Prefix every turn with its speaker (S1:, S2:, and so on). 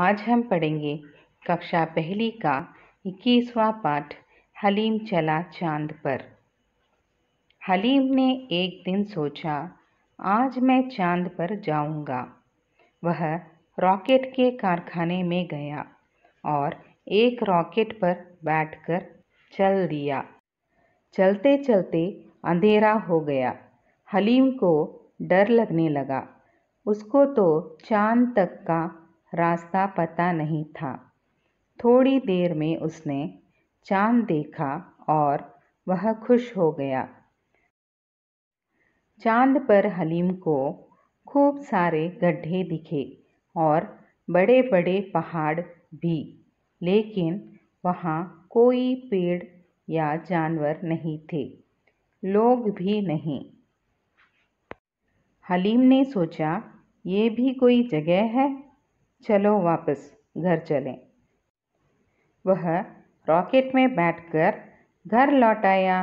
S1: आज हम पढ़ेंगे कक्षा पहली का इक्कीसवां पाठ हलीम चला चांद पर हलीम ने एक दिन सोचा आज मैं चांद पर जाऊंगा। वह रॉकेट के कारखाने में गया और एक रॉकेट पर बैठकर चल दिया चलते चलते अंधेरा हो गया हलीम को डर लगने लगा उसको तो चांद तक का रास्ता पता नहीं था थोड़ी देर में उसने चांद देखा और वह खुश हो गया चांद पर हलीम को खूब सारे गड्ढे दिखे और बड़े बड़े पहाड़ भी लेकिन वहाँ कोई पेड़ या जानवर नहीं थे लोग भी नहीं हलीम ने सोचा ये भी कोई जगह है चलो वापस घर चलें वह रॉकेट में बैठकर घर लौट आया